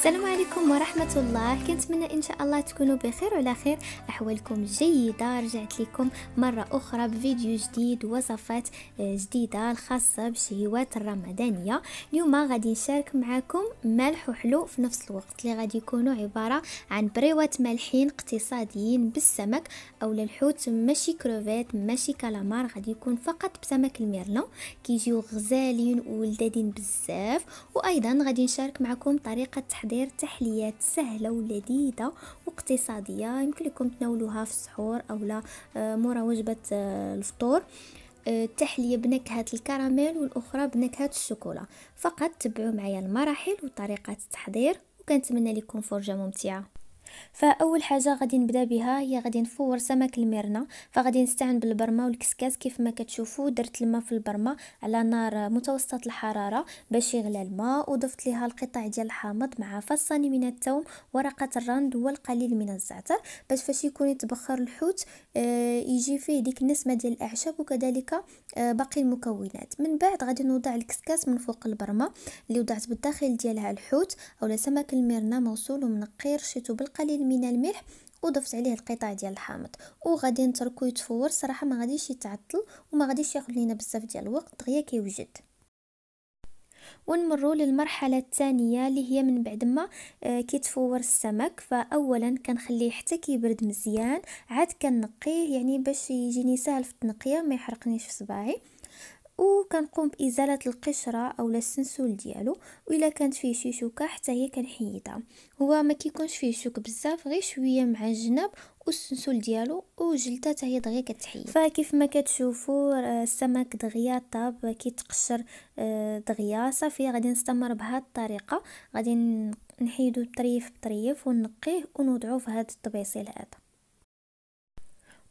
サラマアリコ عليكم ورحمة الله كنتمنى إن شاء الله تكونوا بخير وعلى خير أحوالكم جيدة رجعت لكم مرة أخرى بفيديو جديد وصفات آه، جديدة الخاصة بالشهيوات الرمضانية اليوم غادي نشارك معكم ملح وحلو في نفس الوقت اللي غادي يكونوا عبارة عن بريوات مالحين اقتصاديين بالسمك أو للحوت ماشي كروفيت ماشي كالامار غادي يكون فقط بسمك الميرلو كيجيو غزالين ولذاذين بزاف وأيضا غادي نشارك معكم طريقة تحضير تحلية حلويات سهلة ولذيذة واقتصادية يمكن لكم تناولوها في السحور أو لا آه، مورا وجبة آه، الفطور آه، تحلية بنكهة الكراميل والأخرى بنكهة الشوكولا فقط تبعوا معايا المراحل وطريقة التحضير وكنتمنى لكم فرجة ممتعة فاول حاجه غادي نبدا بها هي غادي نفور سمك الميرنا فغادي نستعن بالبرمه والكسكاس كيف ما كتشوفوا درت الماء في البرمه على نار متوسطه الحراره باش يغلى الماء وضفت لها القطع ديال الحامض مع فصان من الثوم ورقه الرند والقليل من الزعتر باش فاش يكون يتبخر الحوت آه، يجي فيه ديك النسمه ديال الاعشاب وكذلك آه، باقي المكونات من بعد غادي نوضع الكسكاس من فوق البرمه اللي وضعت بالداخل ديالها الحوت اولا سمك الميرنا موصول ومنقي رشيتو بالق قليل من الملح وضفت عليه القطع ديال الحامض وغادي نتركو يتفور صراحه ما غاديش يتعطل وما غاديش ياخذ لينا بزاف ديال الوقت دغيا كيوجد ونمروا للمرحله الثانيه اللي هي من بعد ما آه، كيتفور السمك فاولا كنخليه حتى كيبرد مزيان عاد كنقيه يعني باش يجيني سهل في التنقيه ما يحرقنيش في صباعي وكنقوم بازاله القشره او السنسول ديالو والا كانت فيه شي شوكه حتى هي كنحيدها هو ما كيكونش فيه شوك بزاف غير شويه مع الجناب والسنسول ديالو وجلده حتى هي دغيا كتحيد فكيف ما كتشوفوا آه، السمك دغيا طاب كيتقشر آه، دغيا صافي غادي نستمر بهذه الطريقه غادي نحيدو طريف بطريف ونقيه ونوضعوه في هذا الطبيصيل هذا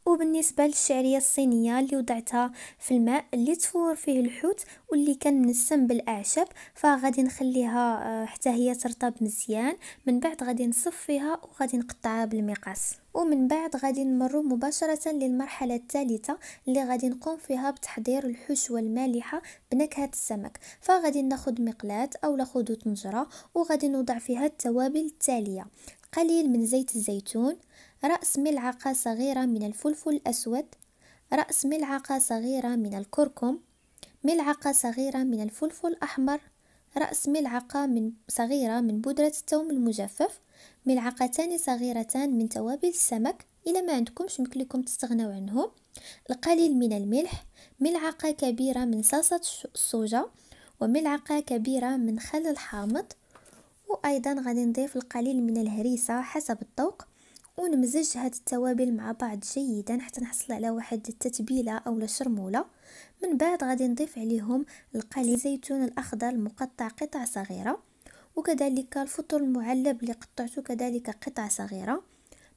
وبالنسبه للشعريه الصينيه اللي وضعتها في الماء اللي تفور فيه الحوت واللي منسم بالاعشاب فغادي نخليها آه، حتى هي ترطب مزيان من بعد غادي نصفيها وغادي نقطعها بالمقص ومن بعد غادي نمروا مباشرة للمرحلة الثالثة اللي غادي نقوم فيها بتحضير الحشوة المالحة بنكهة السمك فغادي ناخد مقلاة او ناخد طنجرة وغادي نوضع فيها التوابل التالية قليل من زيت الزيتون رأس ملعقة صغيرة من الفلفل الأسود رأس ملعقة صغيرة من الكركم ملعقة صغيرة من الفلفل الأحمر رأس ملعقة من صغيرة من بودرة الثوم المجفف ملعقتان صغيرتان من توابل السمك إلى ما عندكمش لكم تستغناو عنهم القليل من الملح ملعقة كبيرة من صلصة الصوجة وملعقة كبيرة من خل الحامض وأيضا غادي نضيف القليل من الهريسة حسب الذوق ونمزج هاد التوابل مع بعض جيدا حتى نحصل على واحد التتبيله اولا شرموله من بعد غادي نضيف عليهم القليل زيتون الاخضر المقطع قطع صغيره وكذلك الفطور المعلب اللي قطعته كذلك قطع صغيره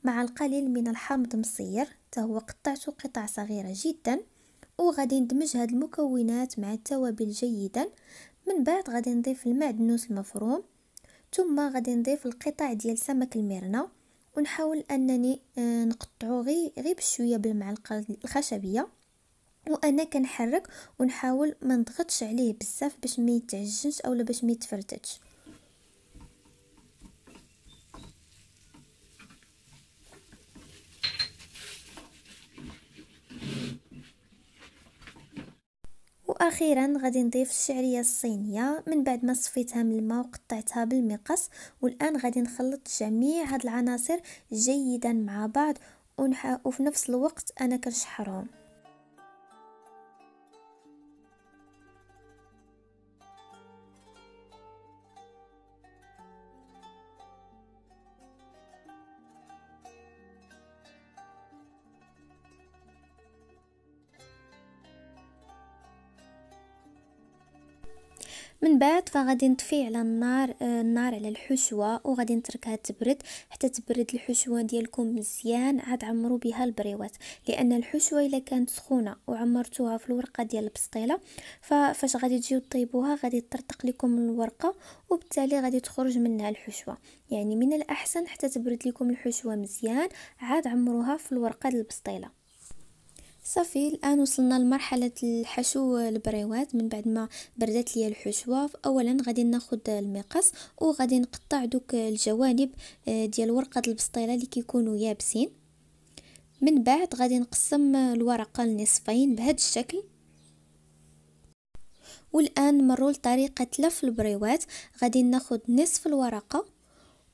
مع القليل من الحامض مصير هو قطعته قطع صغيره جدا وغادي ندمج هاد المكونات مع التوابل جيدا من بعد غادي نضيف المعدنوس المفروم ثم غادي نضيف القطع ديال سمك المرنه ونحاول انني آه، نقطعو غير غي بشويه بالمعلقه الخشبيه وانا كنحرك ونحاول ما نضغطش عليه بزاف باش ما يتعجنش اولا باش ما يتفرتتش واخيرا غادي نضيف الشعريه الصينيه من بعد ما صفيتها من الماء وقطعتها بالمقص والان غادي نخلط جميع هاد العناصر جيدا مع بعض ونح... وفي نفس الوقت انا كنشحرهم من بعد فغادي نطفي على النار آه، النار على الحشوه وغادي نتركها تبرد حتى تبرد الحشوه ديالكم مزيان عاد عمرو بها البريوات لان الحشوه الا كانت سخونه وعمرتوها في الورقه ديال البسطيله فاش غادي تجيو طيبوها غادي تطرطق لكم الورقه وبالتالي غادي تخرج منها الحشوه يعني من الاحسن حتى تبرد لكم الحشوه مزيان عاد عمروها في الورقه ديال البسطيله صافي الان وصلنا لمرحله الحشو البريوات من بعد ما بردت لي الحشوه اولا غادي ناخذ المقص وغادي نقطع دوك الجوانب آه، ديال ورقه البسطيله اللي كيكونوا يابسين من بعد غادي نقسم الورقه لنصفين بهذا الشكل والان مروا لطريقه لف البريوات غادي ناخذ نصف الورقه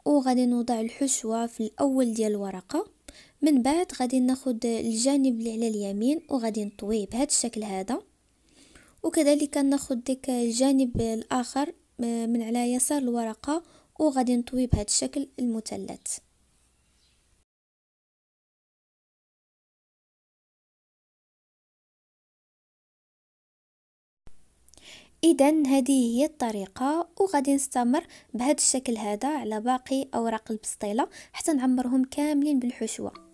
وغادي نوضع الحشوه في الاول ديال الورقه من بعد غادي ناخد الجانب اللي على اليمين وغادي نطويه بهذا الشكل هذا وكذلك ناخد ديك الجانب الاخر آه، من على يسار الورقه وغادي نطوي بهذا الشكل المثلث اذا هذه هي الطريقه وغادي نستمر بهذا الشكل هذا على باقي اوراق البسطيله حتى نعمرهم كاملين بالحشوه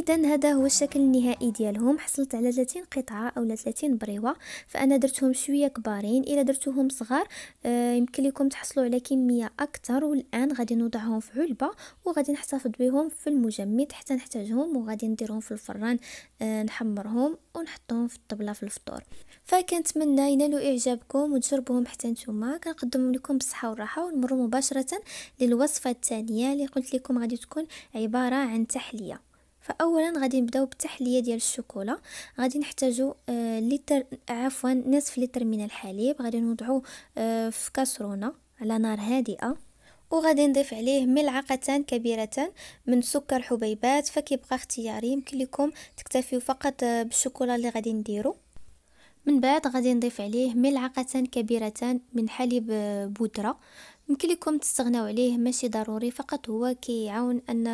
اذا هذا هو الشكل النهائي ديالهم حصلت على 30 قطعه اولا 30 بريوه فانا درتهم شويه كبارين الا درتوهم صغار آه، يمكن لكم تحصلوا على كميه اكثر والان غادي نوضعهم في علبه وغادي نحتفظ بهم في المجمد حتى نحتاجهم وغادي نديرهم في الفران آه، نحمرهم ونحطهم في الطبله في الفطور فكنتمنى ينالوا اعجابكم وتجربوهم حتى نتوما كنقدمهم لكم بالصحه والراحه ونمر مباشره للوصفه الثانيه اللي قلت لكم غادي تكون عباره عن تحليه فاولا غادي نبداو بالتحليه ديال الشوكولا غادي نحتاجو آه لتر عفوا نصف لتر من الحليب غادي نوضعو آه في كاسرونه على نار هادئه وغادي نضيف عليه ملعقتان كبيرتان من سكر حبيبات فكيبقى اختياري يمكن لكم تكتفيو فقط آه، بالشوكولا اللي غادي نديرو من بعد غادي نضيف عليه ملعقتان كبيرتان من حليب آه، بودره يمكن لكم تستغناو عليه ماشي ضروري فقط هو كيعاون ان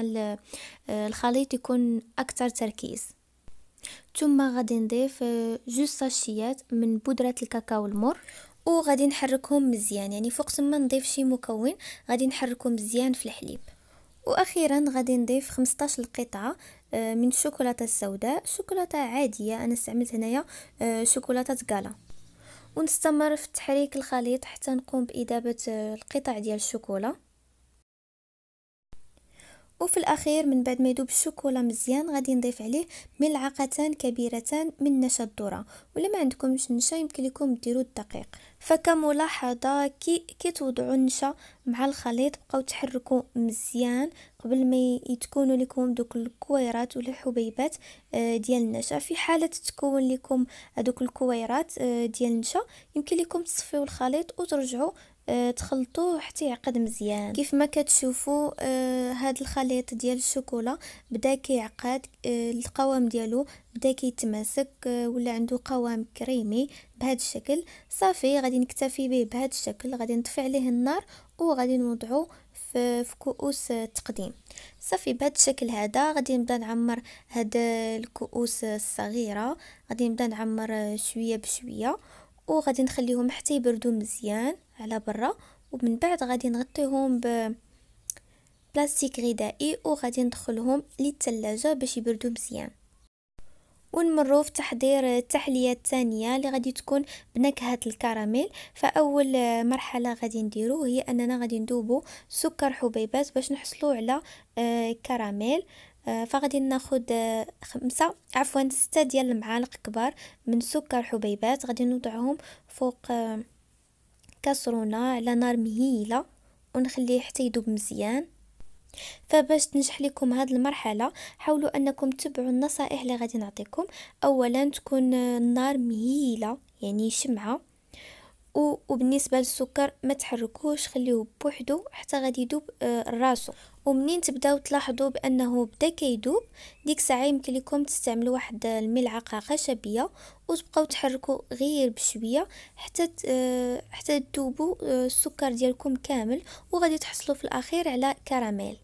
آه، الخليط يكون اكثر تركيز ثم غادي نضيف آه، جوج ساشيات من بودره الكاكاو المر وغادي نحركهم مزيان يعني فوق ما نضيف شي مكون غادي نحركهم مزيان في الحليب واخيرا غادي نضيف 15 قطعه آه، من الشوكولاته السوداء شوكولاته عاديه انا استعملت هنايا شوكولاته غالا ونستمر في تحريك الخليط حتى نقوم بإذابة القطع ديال الشوكولا وفي الاخير من بعد ما يذوب الشوكولا مزيان غادي نضيف عليه ملعقتان كبيرتان من نشا الذره ولا ما عندكمش النشا يمكن لكم ديروا الدقيق فكملاحظه كي كي توضعوا النشا مع الخليط بقاو تحركوا مزيان قبل ما يتكونوا لكم دوك الكويرات ولا الحبيبات آه، ديال النشا في حاله تكون لكم هذوك الكويرات آه، ديال النشا يمكن لكم تصفيو الخليط وترجعوا آه، تخلطوه حتى يعقد مزيان كيف ما كتشوفوا آه، هذا الخليط ديال الشوكولا بدا كيعقد آه، القوام ديالو بدا كيتماسك ولا عنده قوام كريمي بهذا الشكل صافي غادي نكتفي به بهذا الشكل غادي نطفي عليه النار وغادي نوضعو في كؤوس التقديم صافي بهذا الشكل هذا غادي نبدا نعمر هاد الكؤوس الصغيره غادي نبدا نعمر شويه بشويه وغادي نخليهم حتى يبردوا مزيان على برا ومن بعد غادي نغطيهم ب بلاستيك غذائي وغادي ندخلهم للثلاجة باش يبردوا مزيان ونمروا في تحضير التحليه الثانيه اللي غادي تكون بنكهه الكراميل فاول مرحله غادي نديرو هي اننا غادي ندوبو سكر حبيبات باش نحصلوا على آه، كراميل فغادي ناخد خمسة عفوا ستة ديال المعالق كبار من سكر حبيبات غادي نوضعهم فوق كاسرونة على نار مهيلة ونخليه حتى يذوب مزيان فباش تنجح لكم هذه المرحلة حاولوا أنكم تبعوا النصائح اللي غادي نعطيكم أولا تكون النار مهيلة يعني شمعة وبالنسبة للسكر ما تحركوش خليوه بوحدو حتى غادي يذوب آه، راسو ومنين تبداو تلاحظوا بانه بدا كيدوب ديك الساعه يمكن لكم تستعملوا واحد الملعقه خشبيه وتبقاو تحركوا غير بشويه حتى آه، حتى تذوبوا آه، السكر ديالكم كامل وغادي تحصلوا في الاخير على كراميل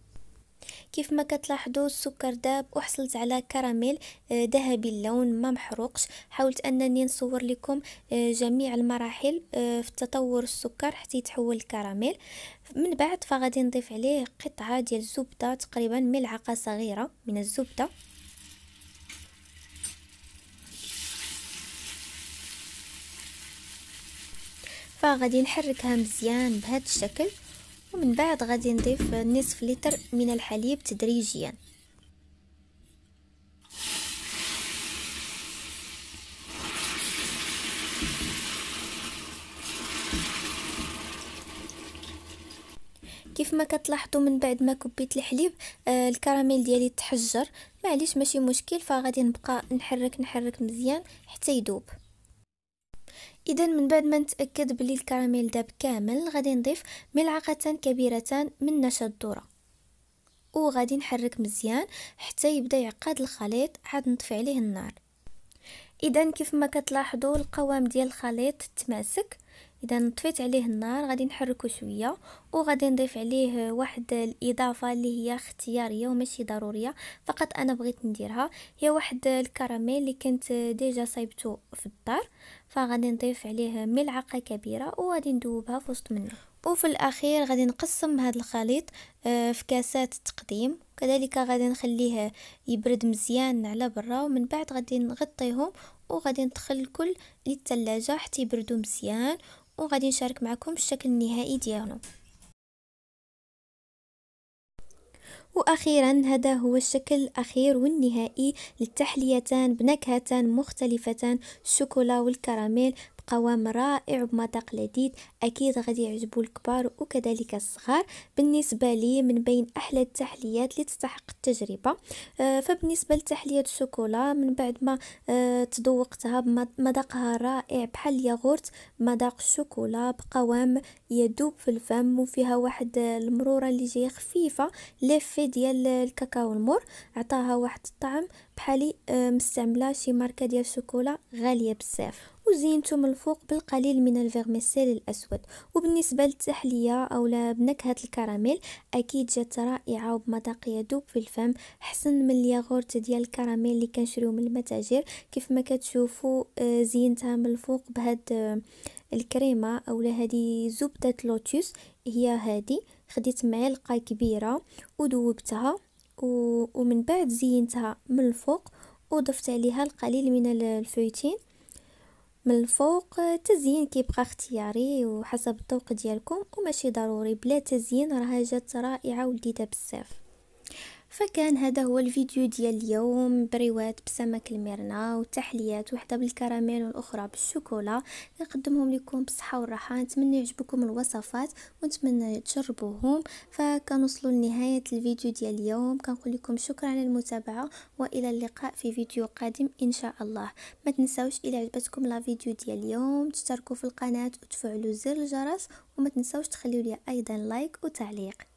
كيف ما كتلاحظوا السكر داب وحصلت على كراميل آه، ذهبي اللون ما محروقش حاولت انني نصور لكم جميع المراحل في تطور السكر حتى يتحول كراميل من بعد فغادي نضيف عليه قطعه ديال الزبده تقريبا ملعقه صغيره من الزبده فغادي نحركها مزيان بهذا الشكل ومن بعد غادي نضيف نصف لتر من الحليب تدريجيا كيف ما كتلاحظوا من بعد ما كبيت الحليب آه الكراميل ديالي تحجر معليش ماشي مشكل فغادي نبقى نحرك نحرك مزيان حتى يذوب اذا من بعد ما نتاكد بلي الكراميل داب كامل غادي نضيف ملعقه كبيره من نشا الذره وغادي نحرك مزيان حتى يبدا يعقد الخليط عاد نطفي عليه النار اذا كيف ما كتلاحظوا القوام ديال الخليط تماسك اذا طفيت عليه النار غادي نحركه شويه وغادي نضيف عليه واحد الاضافه اللي هي اختياريه وماشي ضروريه فقط انا بغيت نديرها هي واحد الكراميل اللي كنت ديجا صايبته في الدار فغادي نضيف عليه ملعقه كبيره وغادي ندوبها في وسط منه وفي الاخير غادي نقسم هذا الخليط آه، في كاسات تقديم كذلك غادي نخليه يبرد مزيان على برا ومن بعد غادي نغطيهم وغادي ندخل الكل للثلاجه حتى يبردوا مزيان وغادي نشارك معكم الشكل النهائي ديالو واخيرا هذا هو الشكل الاخير والنهائي للتحليتان بنكهتان مختلفتان الشوكولا والكراميل قوام رائع بمذاق لذيذ اكيد غادي يعجبوا الكبار وكذلك الصغار بالنسبه لي من بين احلى التحليات اللي تستحق التجربه آه، فبالنسبه لتحليه الشوكولا من بعد ما آه، تذوقتها بمذاقها رائع بحال ياغورت مذاق الشوكولا بقوام يدوب في الفم وفيها واحد آه، المروره اللي جايه خفيفه لفي ديال الكاكاو المر عطاها واحد الطعم بحالي آه، مستعمله شي ماركه ديال شوكولا غاليه بزاف وزينته من الفوق بالقليل من الفيرميسيل الاسود وبالنسبه للتحليه او بنكهه الكراميل اكيد جات رائعه وبمذاق يذوب في الفم حسن من الياغورت ديال الكراميل اللي كنشريو من المتاجر كيف ما كتشوفوا آه، زينتها من الفوق بهاد آه، الكريمه اولا هذه زبده لوتوس هي هذه خديت معلقه كبيره ودوبتها ومن بعد زينتها من الفوق وضفت عليها القليل من الفويتين من الفوق التزيين كيبقى اختياري وحسب الذوق ديالكم وماشي ضروري بلا تزيين راه جات رائعه ولذيذه بزاف فكان هذا هو الفيديو ديال اليوم بريوات بسمك الميرنا وتحليات وحده بالكراميل والاخرى بالشوكولا نقدمهم لكم بصحه والراحه نتمنى يعجبكم الوصفات ونتمنى تجربوهم فكنوصلوا لنهايه الفيديو ديال اليوم كنقول لكم شكرا على المتابعه والى اللقاء في فيديو قادم ان شاء الله ما تنساوش الى عجبتكم لا فيديو ديال اليوم تشتركوا في القناه وتفعلوا زر الجرس وما تنساوش تخليوا لي ايضا لايك وتعليق